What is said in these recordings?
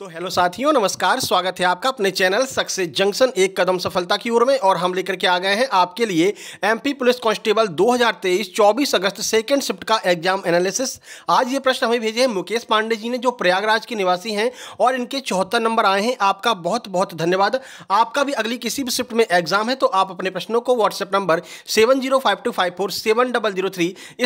तो हेलो साथियों नमस्कार स्वागत है आपका अपने चैनल सक्सेस जंक्शन एक कदम सफलता की ओर में और हम लेकर के आ गए हैं आपके लिए एमपी पुलिस कांस्टेबल 2023 24 अगस्त सेकंड शिफ्ट का एग्जाम एनालिसिस आज ये प्रश्न हमें भेजे हैं मुकेश पांडे जी ने जो प्रयागराज के निवासी हैं और इनके चौहत्तर नंबर आए हैं आपका बहुत बहुत धन्यवाद आपका भी अगली किसी भी शिफ्ट में एग्जाम है तो आप अपने प्रश्नों को व्हाट्सएप नंबर सेवन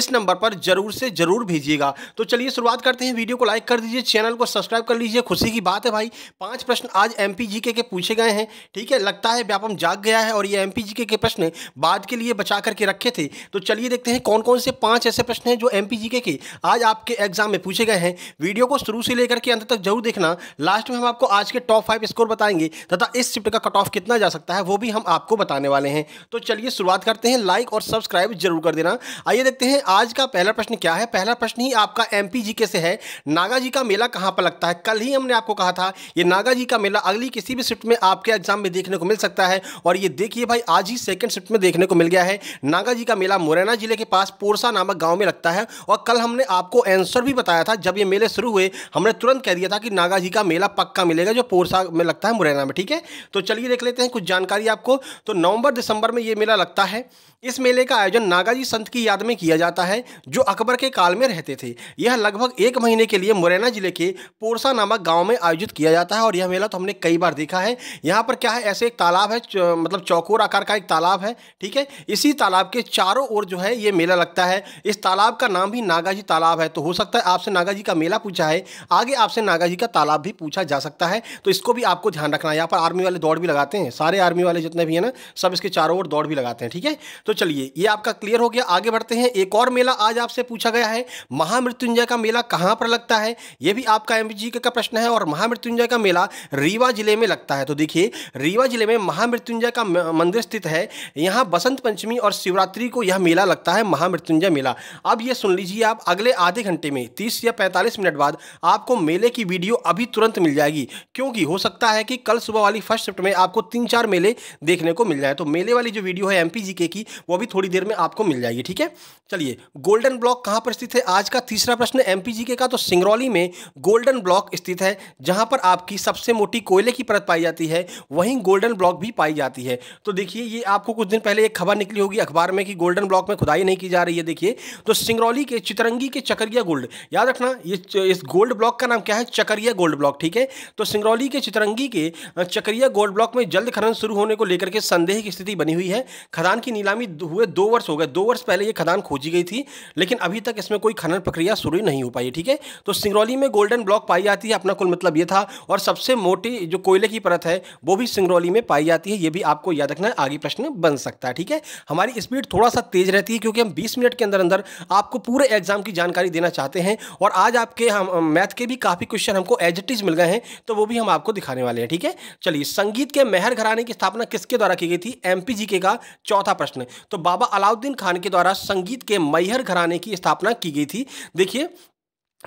इस नंबर पर जरूर से जरूर भेजिएगा तो चलिए शुरुआत करते हैं वीडियो को लाइक कर दीजिए चैनल को सब्सक्राइब कर लीजिए खुशी की बात है भाई पांच प्रश्न आज एम पी के पूछे गए हैं ठीक है लगता है व्यापम जाग गया है और ये एम पी के प्रश्न बाद के लिए बचा करके रखे थे तो चलिए देखते हैं कौन कौन से पांच ऐसे प्रश्न हैं जो एम पी के आज आपके एग्जाम में पूछे गए हैं वीडियो को शुरू से लेकर के अंत तक जरूर देखना लास्ट में हम आपको आज के टॉप फाइव स्कोर बताएंगे तथा इस शिफ्ट का कट ऑफ कितना जा सकता है वो भी हम आपको बताने वाले हैं तो चलिए शुरुआत करते हैं लाइक और सब्सक्राइब जरूर कर देना आइए देखते हैं आज का पहला प्रश्न क्या है पहला प्रश्न ही आपका एम पी से है नागा जी का मेला कहाँ पर लगता है कल ही हमने आपको आपको कहा था ये नागा जी का मेला अगली किसी भी शिफ्ट में आपके एग्जाम में देखने को मिल सकता है और ये देखिए भाई आज ही सेकंड शिफ्ट में देखने को मिल गया है नागा जी का मेला मुरैना जिले के पास पोरसा नामक गांव में लगता है और कल हमने आपको आंसर भी बताया था जब ये मेले शुरू हुए हमने तुरंत कह दिया था कि नागा जी का मेला पक्का मिलेगा जो पोरसा में लगता है मुरैना में ठीक है तो चलिए देख लेते हैं कुछ जानकारी आपको तो नवंबर दिसंबर में ये मेला लगता है इस मेले का आयोजन नागाजी संत की याद में किया जाता है जो अकबर के काल में रहते थे यह लगभग एक महीने के लिए मुरैना जिले के पोरसा नामक गांव में आयोजित किया जाता है और यह मेला तो हमने कई बार देखा है यहाँ पर क्या है ऐसे एक तालाब है मतलब चौकोर आकार का एक तालाब है ठीक है इसी तालाब के चारों ओर जो है ये मेला लगता है इस तालाब का नाम भी नागाजी तालाब है तो हो सकता है आपसे नागाजी का मेला पूछा है आगे आपसे नागाजी का तालाब भी पूछा जा सकता है तो इसको भी आपको ध्यान रखना है यहाँ पर आर्मी वाले दौड़ भी लगाते हैं सारे आर्मी वाले जितने भी हैं ना सब इसके चारों ओर दौड़ भी लगाते हैं ठीक है तो चलिए ये आपका क्लियर हो गया आगे बढ़ते हैं एक और मेला आज आपसे पूछा गया है महामृत्युंजय का मेला कहाँ पर लगता है ये भी आपका एम का प्रश्न है और महामृत्युंजय का मेला रीवा जिले में लगता है तो देखिए रीवा जिले में महामृत्युंजय का मंदिर स्थित है यहाँ बसंत पंचमी और शिवरात्रि को यह मेला लगता है महामृत्युंजय मेला अब ये सुन लीजिए आप अगले आधे घंटे में तीस या पैंतालीस मिनट बाद आपको मेले की वीडियो अभी तुरंत मिल जाएगी क्योंकि हो सकता है कि कल सुबह वाली फर्स्ट शिफ्ट में आपको तीन चार मेले देखने को मिल जाए तो मेले वाली जो वीडियो है एम पी की वो भी थोड़ी देर में आपको मिल जाएगी ठीक है चलिए गोल्डन ब्लॉक कहाँ पर स्थित है आज का तीसरा प्रश्न एम का तो सिंगरौली में गोल्डन ब्लॉक स्थित है जहां पर आपकी सबसे मोटी कोयले की परत पाई जाती है वहीं गोल्डन ब्लॉक भी पाई जाती है तो देखिए ये आपको कुछ दिन पहले एक खबर निकली होगी अखबार में कि गोल्डन ब्लॉक में खुदाई नहीं की जा रही है देखिए तो सिंगरौली के चितरंगी के चकरिया गोल्ड याद रखना ये इस गोल्ड ब्लॉक का नाम क्या है चकरिया गोल्ड ब्लॉक ठीक है तो सिंगरौली के चितरंगी के चकरिया गोल्ड ब्लॉक में जल्द खनन शुरू होने को लेकर के संदेह की स्थिति बनी हुई है खदान की नीलामी हुए दो वर्ष हो गए दो वर्ष पहले यह खदान खोजी गई थी लेकिन अभी तक इसमें कोई खनन प्रक्रिया शुरू नहीं हो पाई ठीक है तो सिंगरौली में गोल्डन ब्लॉक पाई जाती है अपना कुल मतलब मतलब ये था और सबसे मोटी जो कोयले की परत है वो भी सिंगरौली में पाई जाती है ये भी आपको याद रखना आगे प्रश्न बन सकता है ठीक है हमारी स्पीड थोड़ा सा तेज रहती है क्योंकि हम बीस मिनट के अंदर अंदर आपको पूरे एग्जाम की जानकारी देना चाहते हैं और आज आपके हम मैथ के भी काफ़ी क्वेश्चन हमको एजिटिज मिल गए हैं तो वो भी हम आपको दिखाने वाले हैं ठीक है चलिए संगीत के मेहर घराने की स्थापना किसके द्वारा की गई थी एम का चौथा प्रश्न तो बाबा अलाउद्दीन खान के द्वारा संगीत के मैहर घराने की स्थापना की गई थी देखिए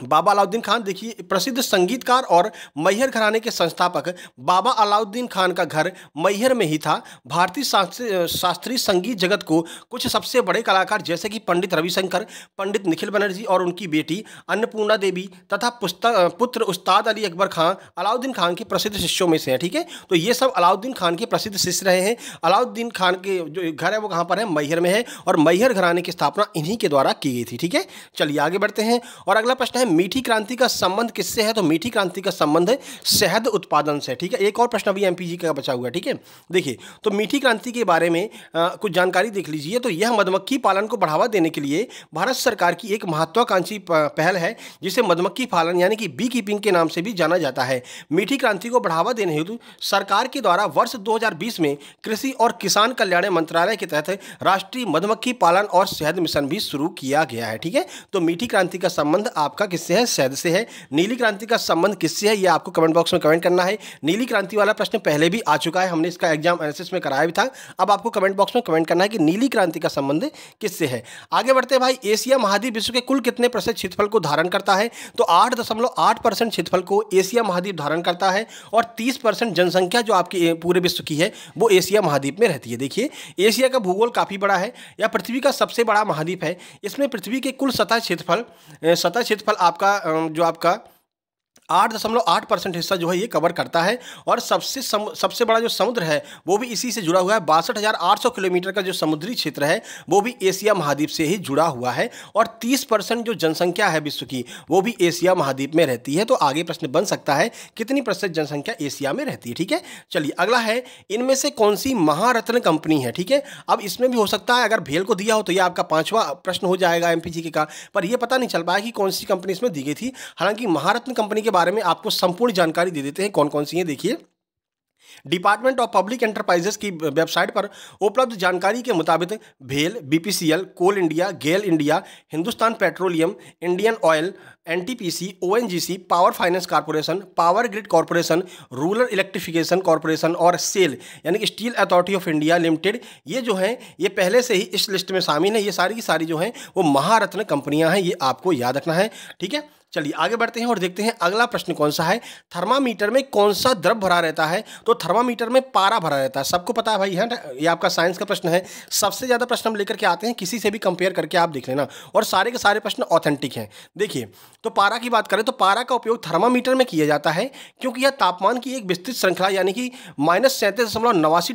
बाबा अलाउद्दीन खान देखिए प्रसिद्ध संगीतकार और मैहर घराने के संस्थापक बाबा अलाउद्दीन खान का घर मैहर में ही था भारतीय शास्त्रीय संगीत जगत को कुछ सबसे बड़े कलाकार जैसे कि पंडित रविशंकर पंडित निखिल बनर्जी और उनकी बेटी अन्नपूर्णा देवी तथा पुत्र उस्ताद अली अकबर खान अलाउद्दीन खान के प्रसिद्ध शिष्यों में से हैं ठीक है थीके? तो ये सब अलाउद्दीन खान के प्रसिद्ध शिष्य रहे हैं अलाउद्दीन खान के जो घर है वो कहाँ पर है मैहर में है और मैहर घराने की स्थापना इन्हीं के द्वारा की गई थी ठीक है चलिए आगे बढ़ते हैं और अगला प्रश्न है मीठी क्रांति का संबंध किससे है तो मीठी क्रांति का संबंध है शहद उत्पादन से ठीक है एक और प्रश्न अभी एमपीजी का बचा हुआ है ठीक है देखिए तो मीठी क्रांति के बारे में आ, कुछ जानकारी देख लीजिए तो यह मधुमक्खी पालन को बढ़ावा देने के लिए भारत सरकार की एक महत्वाकांक्षी पहल है जिसे मधुमक्खी पालन यानी कि बी कीपिंग के नाम से भी जाना जाता है मीठी क्रांति को बढ़ावा देने हेतु सरकार के द्वारा वर्ष दो में कृषि और किसान कल्याण मंत्रालय के तहत राष्ट्रीय मधुमक्खी पालन और शहद मिशन भी शुरू किया गया है ठीक है तो मीठी क्रांति का संबंध आपका किससे है शहद से है नीली क्रांति का संबंध किससे है ये आपको कमेंट बॉक्स में कमेंट करना है नीली क्रांति वाला प्रश्न पहले भी आ चुका है हमने इसका एग्जाम एनालिसिस में कराया भी था अब आपको कमेंट बॉक्स में कमेंट करना है कि नीली क्रांति का संबंध किससे है आगे बढ़ते भाई एशिया महाद्वीप विश्व के कुल कितने प्रतिशत क्षेत्रफल को धारण करता है तो आठ दशमलव आठ परसेंट क्षेत्रफल को एशिया महाद्वीप धारण करता है और तीस परसेंट जनसंख्या जो आपकी पूरे विश्व की है वो एशिया महाद्वीप में रहती है देखिए एशिया का भूगोल काफ़ी बड़ा है या पृथ्वी का सबसे बड़ा महाद्वीप है इसमें पृथ्वी के कुल सतह क्षेत्रफल सतह क्षेत्रफल आपका जो आपका आठ दशमलव आठ परसेंट हिस्सा जो है ये कवर करता है और सबसे सम, सबसे बड़ा जो समुद्र है वो भी इसी से जुड़ा हुआ है बासठ हज़ार आठ सौ किलोमीटर का जो समुद्री क्षेत्र है वो भी एशिया महाद्वीप से ही जुड़ा हुआ है और तीस परसेंट जो जनसंख्या है विश्व की वो भी एशिया महाद्वीप में रहती है तो आगे प्रश्न बन सकता है कितनी प्रतिशत जनसंख्या एशिया में रहती है ठीक है चलिए अगला है इनमें से कौन सी महारत्न कंपनी है ठीक है अब इसमें भी हो सकता है अगर भेल को दिया हो तो यह आपका पांचवा प्रश्न हो जाएगा एम के का पर यह पता नहीं चल पाया कि कौन सी कंपनी इसमें दी गई थी हालांकि महारत्न कंपनी के बारे बारे में आपको संपूर्ण जानकारी दे देते हैं कौन कौन सी है देखिए डिपार्टमेंट ऑफ पब्लिक एंटरप्राइजेस की वेबसाइट पर उपलब्ध जानकारी के मुताबिक भेल BPCL coal India GAIL India Hindustan petroleum Indian oil NTPC ONGC power finance corporation power grid corporation rural electrification corporation और सेल यानी कि steel authority of India limited ये जो हैं ये पहले से ही इस लिस्ट में शामिल है ये सारी की सारी जो हैं वो महारत्न कंपनियां हैं ये आपको याद रखना है ठीक है चलिए आगे बढ़ते हैं और देखते हैं अगला प्रश्न कौन सा है थर्मामीटर में कौन सा द्रव भरा रहता है तो थर्मामीटर में पारा भरा रहता है सबको पता है भाई है ये आपका साइंस का प्रश्न है सबसे ज़्यादा प्रश्न हम लेकर के आते हैं किसी से भी कंपेयर करके आप देख लेना और सारे के सारे प्रश्न ऑथेंटिक हैं देखिए तो पारा की बात करें तो पारा का उपयोग थर्मामीटर में किया जाता है क्योंकि यह तापमान की एक विस्तृत श्रृंखला यानी कि माइनस सैंतीस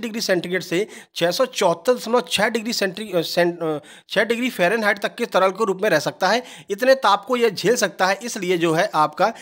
डिग्री सेंटीग्रेड से छः डिग्री सेंटी छः डिग्री फेरन तक के तरल के रूप में रह सकता है इतने ताप को यह झेल सकता है इसलिए जो है आपका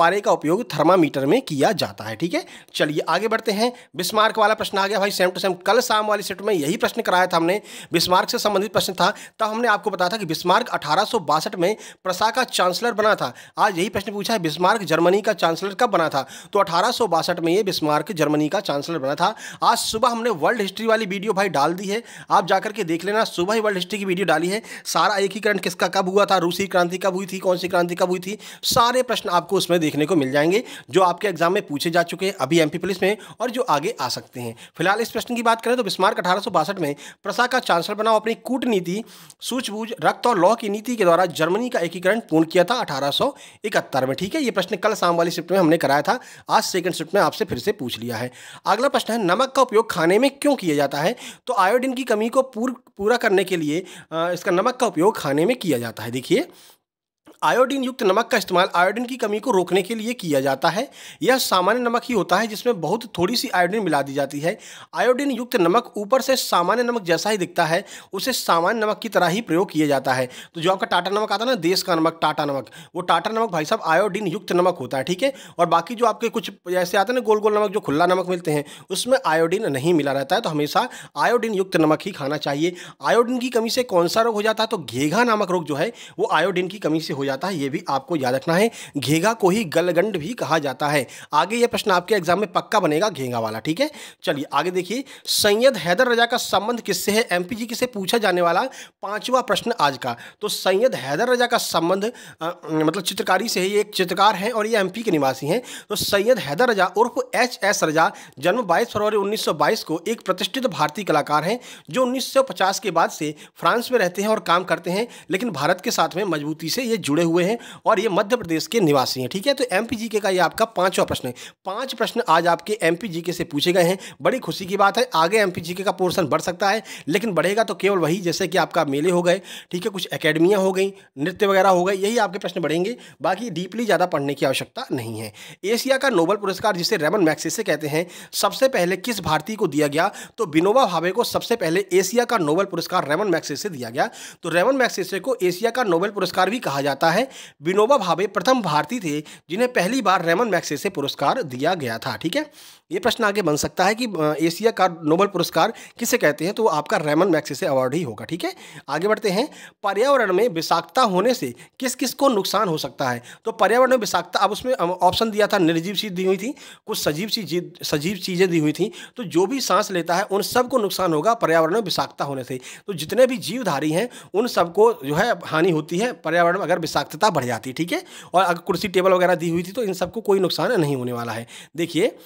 पारे का उपयोग थर्मामीटर में किया जाता है ठीक है चलिए आगे बढ़ते हैं बिस्मार्क वाला प्रश्न आ गया भाई सेम टू सेम कल शाम वाली सेट में यही प्रश्न कराया था हमने बिस्मार्क से संबंधित प्रश्न था तब हमने आपको बताया था कि बिस्मार्क अठारह में प्रसा का चांसलर बना था आज यही प्रश्न पूछा है बिस्मार्क जर्मनी का चांसलर कब बना था तो अठारह में ये बिस्मार्क जर्मनी का चांसलर बना था आज सुबह हमने वर्ल्ड हिस्ट्री वाली वीडियो भाई डाल दी है आप जाकर के देख लेना सुबह ही वर्ल्ड हिस्ट्री की वीडियो डाली है सारा एकीकरण किसका कब हुआ था रूसी क्रांति कब हुई थी कौन सी क्रांति कब हुई हुई थी सारे प्रश्न आपको उसमें देखने को मिल जाएंगे जो आपके एग्जाम में पूछे जा चुके हैं अभी एमपी पुलिस में और जो आगे आ सकते हैं फिलहाल इस प्रश्न की बात करें तो बिस्मार्क अठारह में प्रसा का चांसलर बना अपनी कूटनीति सूझबूझ रक्त और लॉ की नीति के द्वारा जर्मनी का एकीकरण पूर्ण किया था अठारह में ठीक है ये प्रश्न कल शाम वाली शिफ्ट में हमने कराया था आज सेकंड शिफ्ट में आपसे फिर से पूछ लिया है अगला प्रश्न है नमक का उपयोग खाने में क्यों किया जाता है तो आयोडीन की कमी को पूर, पूरा करने के लिए इसका नमक का उपयोग खाने में किया जाता है देखिए आयोडीन युक्त नमक का इस्तेमाल आयोडीन की कमी को रोकने के लिए किया जाता है यह सामान्य नमक ही होता है जिसमें बहुत थोड़ी सी आयोडीन मिला दी जाती है आयोडीन युक्त नमक ऊपर से सामान्य नमक जैसा ही दिखता है उसे सामान्य नमक की तरह ही प्रयोग किया जाता है तो जो आपका टाटा नमक आता है ना देश का नमक टाटा नमक वो टाटा नमक भाई साहब आयोडीन युक्त नमक होता है ठीक है और बाकी जो आपके कुछ ऐसे आते हैं ना गोल गोल नमक जो खुला नमक मिलते हैं उसमें आयोडीन नहीं मिला रहता है तो हमेशा आयोडीन युक्त नमक ही खाना चाहिए आयोडीन की कमी से कौन सा रोग हो जाता है तो घेघा नामक रोग जो है वो आयोडीन की कमी से हो जाता जाता है ये भी आपको याद रखना है घेगा को ही गलगंड भी कहा जाता है आगे ये प्रश्न आपके एग्जाम में पक्का बनेगा घेगा वाला ठीक है चलिए आगे देखिए सैयद हैदर रजा का संबंध किससे है एम पी से पूछा जाने वाला पाँचवा प्रश्न आज का तो सैयद हैदर रजा का संबंध मतलब चित्रकारी से ही एक चित्रकार हैं और ये एम के निवासी हैं तो सैयद हैदर रजा उर्फ एच एस रजा जन्म बाईस फरवरी उन्नीस को एक प्रतिष्ठित भारतीय कलाकार हैं जो 1950 के बाद से फ्रांस में रहते हैं और काम करते हैं लेकिन भारत के साथ में मजबूती से ये जुड़े जुड़े हुए हैं और ये मध्य प्रदेश के निवासी हैं ठीक है तो एम का ये आपका पांचवा प्रश्न है पांच प्रश्न आज आपके एम से पूछे गए हैं बड़ी खुशी की बात है आगे एम का पोर्शन बढ़ सकता है लेकिन बढ़ेगा तो केवल वही जैसे कि आपका मेले हो गए ठीक है कुछ अकेडमियाँ हो गई नृत्य वगैरह हो गए यही आपके प्रश्न बढ़ेंगे बाकी डीपली ज़्यादा पढ़ने की आवश्यकता नहीं है एशिया का नोबल पुरस्कार जिसे रेमन मैक्सिसे कहते हैं सबसे पहले किस भारतीय को दिया गया तो विनोबा भावे को सबसे पहले एशिया का नोबल पुरस्कार रेमन मैक्सिसे दिया गया तो रेमन मैक्से को एशिया का नोबल पुरस्कार भी कहा जाता है करता है विनोबा भावे प्रथम भारतीय थे जिन्हें पहली बार रेमन मैक्से से पुरस्कार दिया गया था ठीक है ये प्रश्न आगे बन सकता है कि एशिया का नोबल पुरस्कार किसे कहते हैं तो आपका रेमन मैक्से से अवार्ड ही होगा ठीक है आगे बढ़ते हैं पर्यावरण में विषाक्तता होने से किस किस को नुकसान हो सकता है तो पर्यावरण में विषाक्तता अब उसमें ऑप्शन दिया था निर्जीव चीज़ दी हुई थी कुछ सजीव चीज सजीव चीज़ें दी हुई थी तो जो भी सांस लेता है उन सबको नुकसान होगा पर्यावरण में विषाक्तता होने से तो जितने भी जीवधारी हैं उन सबको जो है हानि होती है पर्यावरण में अगर विषाक्त विषाक्तता बढ़ जाती ठीक है और अगर कुर्सी टेबल वगैरह दी हुई थी तो इन सबको कोई नुकसान नहीं होने वाला है देखिए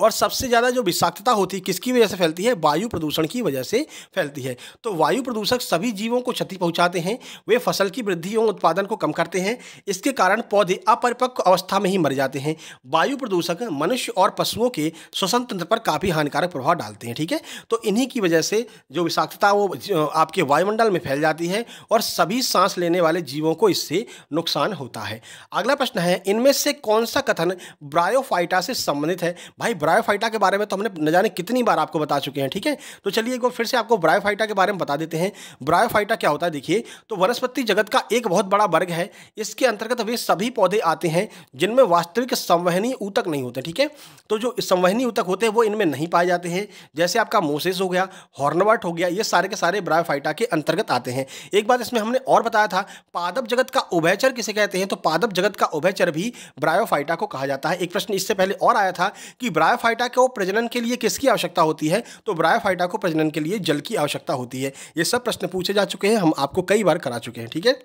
और सबसे ज़्यादा जो विषाक्तता होती है किसकी वजह से फैलती है वायु प्रदूषण की वजह से फैलती है तो वायु प्रदूषक सभी जीवों को क्षति पहुंचाते हैं वे फसल की वृद्धि एवं उत्पादन को कम करते हैं इसके कारण पौधे अपरिपक्व अवस्था में ही मर जाते हैं वायु प्रदूषक मनुष्य और पशुओं के श्वसन तंत्र पर काफ़ी हानिकारक प्रभाव डालते हैं ठीक है तो इन्हीं की वजह से जो विषाक्तता वो आपके वायुमंडल में फैल जाती है और सभी सांस लेने वाले जीवों को इससे नुकसान होता है अगला प्रश्न है इनमें से कौन सा कथन ब्रायोफाइटा से संबंधित है भाई ब्रायोफाइटा के बारे में तो हमने न जाने कितनी बार आपको बता चुके हैं ठीक है तो चलिए एक बार फिर से आपको ब्रायोफाइटा के बारे में बता देते हैं ब्रायोफाइटा क्या होता है देखिए तो वनस्पति जगत का एक बहुत बड़ा वर्ग है इसके अंतर्गत वे सभी पौधे आते हैं जिनमें वास्तविक संवहनी ऊतक नहीं होते ठीक है तो जो संवहनी ऊतक होते हैं वो इनमें नहीं पाए जाते हैं जैसे आपका मोसेस हो गया हॉर्नवर्ट हो गया ये सारे के सारे ब्रायोफाइटा के अंतर्गत आते हैं एक बात इसमें हमने और बताया था पादप जगत का उभयचर किसे कहते हैं तो पादप जगत का उभयचर भी ब्रायोफाइटा को कहा जाता है एक प्रश्न इससे पहले और आया था कि ब्रायो ब्रायोफाइटा को प्रजनन के लिए किसकी आवश्यकता होती है तो ब्रायोफाइटा को प्रजनन के लिए जल की आवश्यकता होती है ये सब प्रश्न पूछे जा चुके हैं हम आपको कई बार करा चुके हैं ठीक है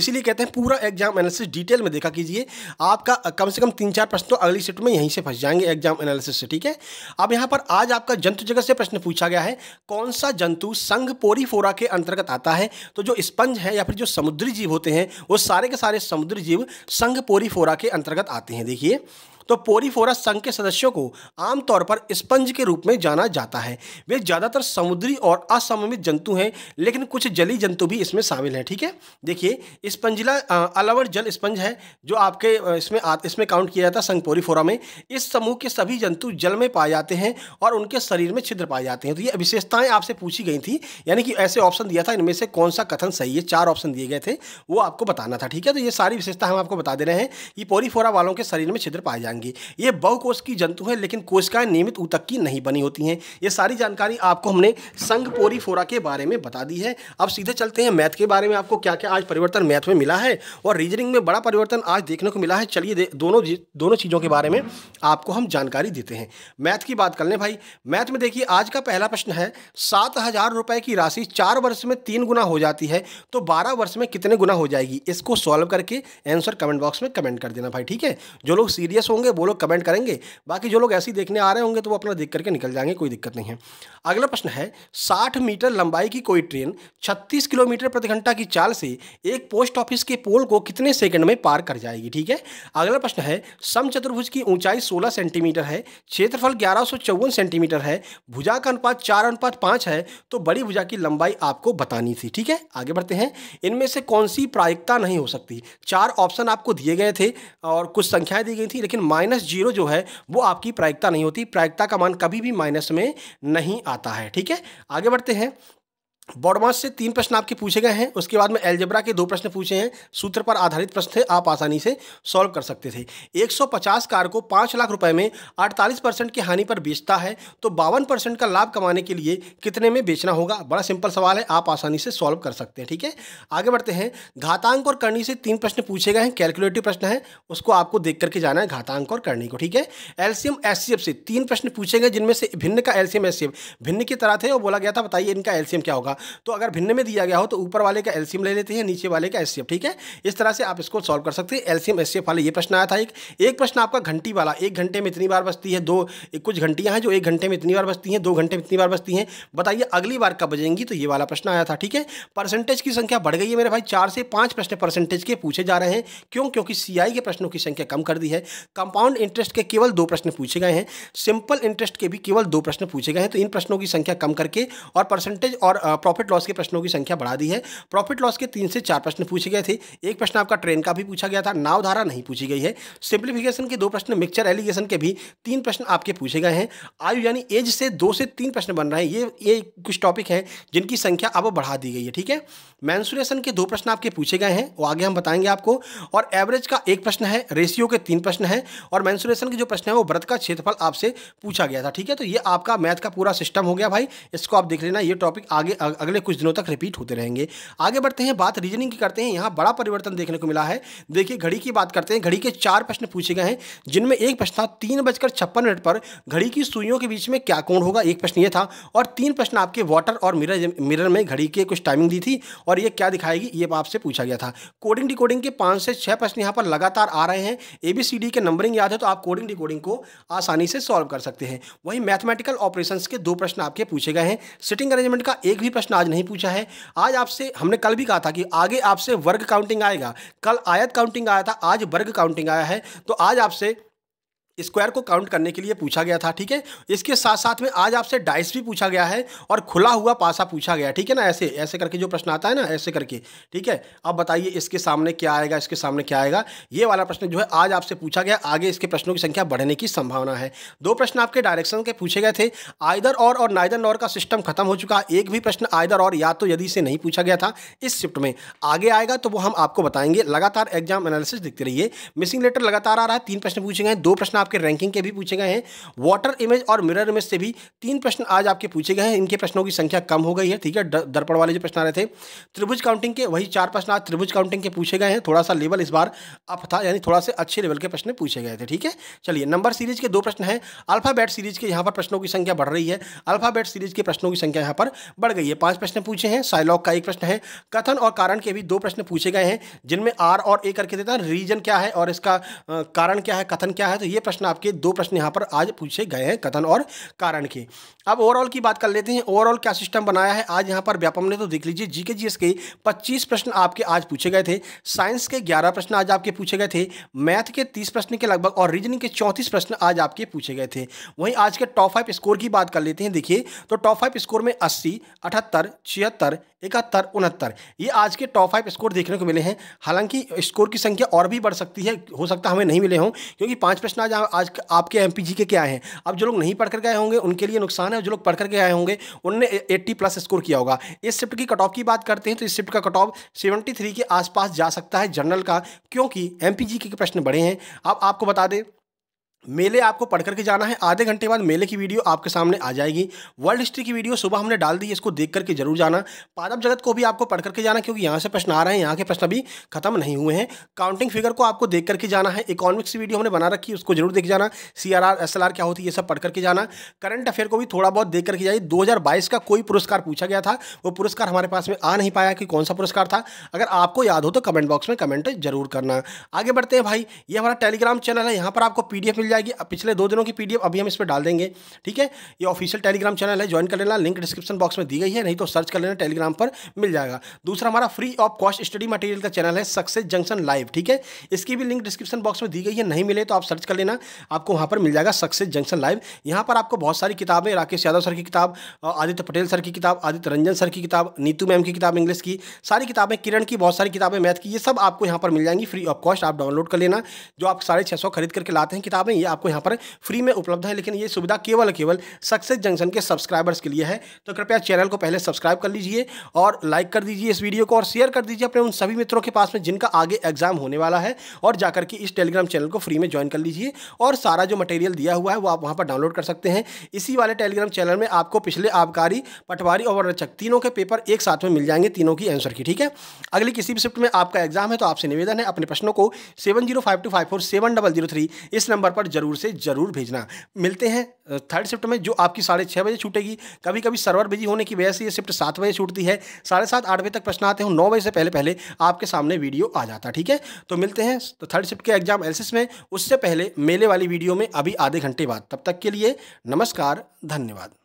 इसीलिए कहते हैं पूरा एग्जाम एनालिसिस डिटेल में देखा कीजिए आपका कम से कम तीन चार प्रश्न तो अगली सीट में यहीं से फंस जाएंगे एग्जाम एनालिसिस से ठीक है अब यहाँ पर आज आपका जंतु जगत से प्रश्न पूछा गया है कौन सा जंतु संघ पोरीफोरा के अंतर्गत आता है तो जो स्पंज है या फिर जो समुद्री जीव होते हैं वो सारे के सारे समुद्री जीव संघ पोरीफोरा के अंतर्गत आते हैं देखिए तो पोरीफोरा संघ के सदस्यों को आमतौर पर स्पंज के रूप में जाना जाता है वे ज़्यादातर समुद्री और असममित जंतु हैं लेकिन कुछ जली जंतु भी इसमें शामिल हैं ठीक है देखिए स्पंजिला अलावर जल स्पंज है जो आपके इसमें आ, इसमें काउंट किया जाता है संघ पोरीफोरा में इस समूह के सभी जंतु जल में पाए जाते हैं और उनके शरीर में छिद्र पाए जाते हैं तो ये विशेषताएं आपसे पूछी गई थी यानी कि ऐसे ऑप्शन दिया था इनमें से कौन सा कथन सही है चार ऑप्शन दिए गए थे वो आपको बताना था ठीक है तो ये सारी विशेषता हम आपको बता दे रहे हैं कि पोरीफोरा वालों के शरीर में छिद्र पाए जाते जाएंगी ये बहुकोश की जंतु हैं लेकिन कोशिकाएं नियमित ऊतक की नहीं बनी होती हैं ये सारी जानकारी आपको हमने संगपोरी फोरा के बारे में बता दी है अब सीधे चलते हैं मैथ के बारे में आपको क्या क्या आज परिवर्तन मैथ में मिला है और रीजनिंग में बड़ा परिवर्तन आज देखने को मिला है चलिए दोनों दोनों चीज़ों के बारे में आपको हम जानकारी देते हैं मैथ की बात कर लें भाई मैथ में देखिए आज का पहला प्रश्न है सात हज़ार रुपये की राशि चार वर्ष में तीन गुना हो जाती है तो बारह वर्ष में कितने गुना हो जाएगी इसको सॉल्व करके आंसर कमेंट बॉक्स में कमेंट कर देना भाई ठीक है जो लोग सीरियस होंगे होंगे वो लोग कमेंट करेंगे बाकी जो लोग ऐसे ही देखने आ रहे होंगे तो वो अपना देख करके निकल जाएंगे कोई दिक्कत नहीं है अगला प्रश्न है साठ मीटर लंबाई की कोई ट्रेन छत्तीस किलोमीटर प्रति घंटा की चाल से एक पोस्ट ऑफिस के पोल को कितने सेकंड में पार कर जाएगी ठीक है अगला प्रश्न है सम चतुर्भुज की ऊंचाई 16 सेंटीमीटर है क्षेत्रफल ग्यारह सेंटीमीटर है भुजा का अनुपात चार अनुपात पाँच है तो बड़ी भुजा की लंबाई आपको बतानी थी ठीक है आगे बढ़ते हैं इनमें से कौन सी प्रायिकता नहीं हो सकती चार ऑप्शन आपको दिए गए थे और कुछ संख्याएं दी गई थी लेकिन माइनस जीरो जो है वो आपकी प्रायिकता नहीं होती प्रायिकता का मान कभी भी माइनस में नहीं आता है ठीक है आगे बढ़ते हैं बॉडमास से तीन प्रश्न आपके पूछे गए हैं उसके बाद में एल्जेब्रा के दो प्रश्न पूछे हैं सूत्र पर आधारित प्रश्न थे आप आसानी से सॉल्व कर सकते थे 150 कार को पाँच लाख रुपए में 48 परसेंट की हानि पर बेचता है तो बावन परसेंट का लाभ कमाने के लिए कितने में बेचना होगा बड़ा सिंपल सवाल है आप आसानी से सॉल्व कर सकते हैं ठीक है आगे बढ़ते हैं घातांक और करणी से तीन प्रश्न पूछे गए हैं कैलकुलेटिव प्रश्न है उसको आपको देख करके जाना है घातांक और करणी को ठीक है एल्सियम एस से तीन प्रश्न पूछे गए जिनमें से भिन्न का एल्सियम एस भिन्न की तरह थे और बोला गया था बताइए इनका एल्सियम क्या होगा तो अगर भिन्न में दिया गया हो तो ऊपर वाले का एलसीएम ले लेते हैं नीचे वाले का एचसीएफ ठीक है इस तरह से आप इसको सॉल्व कर सकते हैं एलसीएम एस वाले ये प्रश्न आया था एक एक प्रश्न आपका घंटी वाला एक घंटे में इतनी बार बचती है दो कुछ घंटियाँ हैं जो एक घंटे में इतनी बार बचती हैं दो घंटे में इतनी बार बचती हैं बताइए अगली बार कब बजेंगी तो ये वाला प्रश्न आया था ठीक है परसेंटेज की संख्या बढ़ गई है मेरे भाई चार से पाँच प्रश्न परसेंटेज के पूछे जा रहे हैं क्यों क्योंकि सी के प्रश्नों की संख्या कम कर दी है कंपाउंड इंटरेस्ट के केवल दो प्रश्न पूछे गए हैं सिंपल इंटरेस्ट के भी केवल दो प्रश्न पूछे गए हैं तो इन प्रश्नों की संख्या कम करके और परसेंटेज और प्रॉब्लम प्रॉफिट लॉस के प्रश्नों की संख्या बढ़ा दी है प्रॉफिट लॉस के तीन से चार प्रश्न पूछे गए थे एक प्रश्न आपका ट्रेन का भी पूछा गया था नावधारा नहीं पूछी गई है सिंप्लीफिकेशन के दो प्रश्न मिक्सचर एलिगेशन के भी तीन प्रश्न आपके पूछे गए हैं आयु यानी एज से दो से तीन प्रश्न बन रहे हैं ये ये कुछ टॉपिक हैं जिनकी संख्या अब बढ़ा दी गई है ठीक है मैंसुरेशन के दो प्रश्न आपके पूछे गए हैं वो आगे हम बताएंगे आपको और एवरेज का एक प्रश्न है रेशियो के तीन प्रश्न हैं और मैंसुरेशन के जो प्रश्न है वो व्रत का क्षेत्रफल आपसे पूछा गया था ठीक है तो ये आपका मैथ का पूरा सिस्टम हो गया भाई इसको आप देख लेना ये टॉपिक आगे अगले कुछ दिनों तक रिपीट होते रहेंगे आगे बढ़ते हैं बात रीजनिंग की करते हैं यहाँ बड़ा परिवर्तन देखने को मिला है देखिए घड़ी की बात करते हैं घड़ी के चार प्रश्न पूछे गए हैं जिनमें एक प्रश्न था तीन बजकर छप्पन मिनट पर घड़ी की सुइयों के बीच में क्या कोण होगा एक प्रश्न ये था और तीन प्रश्न आपके वाटर और मिरर मिरर में घड़ी के कुछ टाइमिंग दी थी और ये क्या दिखाएगी ये आपसे पूछा गया था कोडिंग डिकोडिंग के पाँच से छः प्रश्न यहाँ पर लगातार आ रहे हैं ए बी सी डी के नंबरिंग याद है तो आप कोडिंग डिकोडिंग को आसानी से सॉल्व कर सकते हैं वहीं मैथमेटिकल ऑपरेशन के दो प्रश्न आपके पूछे गए हैं सिटिंग अरेंजमेंट का एक भी प्रश्न प्रश्न आज नहीं पूछा है आज आपसे हमने कल भी कहा था कि आगे आपसे वर्ग काउंटिंग आएगा कल आयत काउंटिंग आया था आज वर्ग काउंटिंग आया है तो आज आपसे स्क्वायर को काउंट करने के लिए पूछा गया था ठीक है इसके साथ साथ में आज आपसे डाइस भी पूछा गया है और खुला हुआ पासा पूछा गया ठीक है ना ऐसे ऐसे करके जो प्रश्न आता है ना ऐसे करके ठीक है अब बताइए इसके सामने क्या आएगा इसके सामने क्या आएगा ये वाला प्रश्न जो है आज आपसे पूछा गया आगे इसके प्रश्नों की संख्या बढ़ने की संभावना है दो प्रश्न आपके डायरेक्शन के पूछे गए थे आयदर और और नाइदर नौर का सिस्टम खत्म हो चुका एक भी प्रश्न आयदर और या तो यदि से नहीं पूछा गया था इस शिफ्ट में आगे आएगा तो वो हम आपको बताएंगे लगातार एग्जाम एनालिसिस दिखते रहिए मिसिंग लेटर लगातार आ रहा है तीन प्रश्न पूछे गए दो प्रश्न आपके आपके रैंकिंग के भी पूछे गए हैं वाटर इमेज और मिरर इमेज से भी तीन प्रश्न आज आपके पूछे गए हैं इनके प्रश्नों की संख्या कम हो गई है ठीक है दर्पण वाले जो प्रश्न आ रहे थे त्रिभुज काउंटिंग के वही चार प्रश्न आज त्रिभुज काउंटिंग के पूछे गए हैं थोड़ा सा लेवल इस बार अप था यानी थोड़ा से अच्छे लेवल के प्रश्न पूछे गए थे ठीक है चलिए नंबर सीरीज के दो प्रश्न हैं अल्फाबेट सीरीज के यहाँ पर प्रश्नों की संख्या बढ़ रही है अल्फाबेट सीरीज के प्रश्नों की संख्या यहाँ पर बढ़ गई है पांच प्रश्न पूछे हैं साइलॉग का एक प्रश्न है कथन और कारण के भी दो प्रश्न पूछे गए हैं जिनमें आर और ए करके देता है रीजन क्या है और इसका कारण क्या है कथन क्या है तो ये प्रश्न आपके दो प्रश्न यहाँ पर आज पूछे गए हैं कथन और कारण के अब ओवरऑल की बात कर लेते हैं ओवरऑल क्या सिस्टम बनाया है आज यहाँ पर व्यापम ने तो देख लीजिए जीके जीएस के पच्चीस प्रश्न आपके आज पूछे गए थे साइंस के ग्यारह प्रश्न आज आपके पूछे गए थे मैथ के तीस प्रश्न के लगभग और रीजनिंग के चौंतीस प्रश्न आज आपके पूछे गए थे वहीं आज के टॉप फाइव स्कोर की बात कर लेते हैं देखिए तो टॉप फाइव स्कोर में अस्सी अठहत्तर छिहत्तर इकहत्तर उनहत्तर ये आज के टॉप फाइव स्कोर देखने को मिले हैं हालांकि स्कोर की संख्या और भी बढ़ सकती है हो सकता हमें नहीं मिले हों क्योंकि पाँच प्रश्न आज आज आपके एम के क्या हैं अब जो लोग नहीं पढ़ करके आए होंगे उनके लिए नुकसान है जो लोग पढ़ करके आए होंगे उनने एट्टी प्लस स्कोर किया होगा इस शिफ्ट की कट ऑफ की बात करते हैं तो इस शिफ्ट का कट ऑफ सेवेंटी के आसपास जा सकता है जनरल का क्योंकि एम पी के प्रश्न बड़े हैं अब आपको बता दें मेले आपको पढ़ करके जाना है आधे घंटे बाद मेले की वीडियो आपके सामने आ जाएगी वर्ल्ड हिस्ट्री की वीडियो सुबह हमने डाल दी इसको देख करके जरूर जाना पादप जगत को भी आपको पढ़ करके जाना क्योंकि यहाँ से प्रश्न आ रहे हैं यहाँ के प्रश्न अभी खत्म नहीं हुए हैं काउंटिंग फिगर को आपको देख करके जाना है इकोनॉमिक्स की वीडियो हमने बना रखी उसको जरूर देख जाना C R R S L R क्या होती है ये सब पढ़ करके जाना करंट अफेयर को भी थोड़ा बहुत देख करके जाइए दो का कोई पुरस्कार पूछा गया था वो पुरस्कार हमारे पास में आ नहीं पाया कि कौन सा पुरस्कार था अगर आपको याद हो तो कमेंट बॉक्स में कमेंट जरूर करना आगे बढ़ते हैं भाई ये हमारा टेलीग्राम चैनल है यहाँ पर आपको पी मिल जाएगी पिछले दो दिनों की पी अभी हम इस पर डाल देंगे ठीक है ये ऑफिशियल टेलीग्राम चैनल है ज्वाइन कर लेना लिंक डिस्क्रिप्शन बॉक्स में दी गई है नहीं तो सर्च कर लेना टेलीग्राम पर मिल जाएगा दूसरा हमारा free of cost study material का चैनल है सक्सेस जंक्शन लाइव ठीक है इसकी भी लिंक डिस्क्रिप्शन बॉक्स में दी गई है नहीं मिले तो आप सर्च कर लेना आपको वहाँ पर मिल जाएगा सक्सेस जंक्शन लाइव यहाँ पर आपको बहुत सारी किताबें राकेश यादव सर की किताब आदित्य पटेल सर की किताब आदित्य रंजन सर की किताब नीतू मैम की किताब इंग्लिश की सारी किताबें किरण की बहुत सारी किताबें मैथ की ये सब आपको यहाँ पर मिल जाएंगी फ्री ऑफ कॉस्ट आप डाउनलोड कर लेना जो आप साढ़े छः सौ खरीद करके लाते हैं किताबें ये आपको यहाँ पर फ्री में उपलब्ध है लेकिन ये सुविधा केवल केवल सक्सेस जंक्शन के सब्सक्राइबर्स के लिए है तो कृपया चैनल को पहले सब्सक्राइब कर लीजिए और लाइक कर दीजिए इस वीडियो को और शेयर कर दीजिए अपने उन सभी मित्रों के पास में जिनका आगे एग्जाम होने वाला है और जाकर के इस टेलीग्राम चैनल को फ्री में ज्वाइन कर लीजिए और सारा जो मटेरियल दिया हुआ है वो आप वहाँ पर डाउनलोड कर सकते हैं इसी वाले टेलीग्राम चैनल में आपको पिछले आबकारी पटवारी और रचक तीनों के पेपर एक साथ में मिल जाएंगे तीनों की आंसर की ठीक है अगली किसी भी शिफ्ट में आपका एग्जाम है तो आपसे निवेदन है अपने प्रश्नों को seven zero five two five four seven double zero three इस नंबर पर जरूर से ज़रूर भेजना मिलते हैं थर्ड शिफ्ट में जो आपकी साढ़े छः बजे छूटेगी कभी कभी सर्वर बिजी होने की वजह से ये शिफ्ट सात बजे छूटती है साढ़े सात आठ बजे तक प्रश्न आते हैं नौ बजे से पहले पहले आपके सामने वीडियो आ जाता है ठीक है तो मिलते हैं तो थर्ड शिफ्ट के एग्जाम एलसिस में उससे पहले मेले वाली वीडियो में अभी आधे घंटे बाद तब तक के लिए नमस्कार धन्यवाद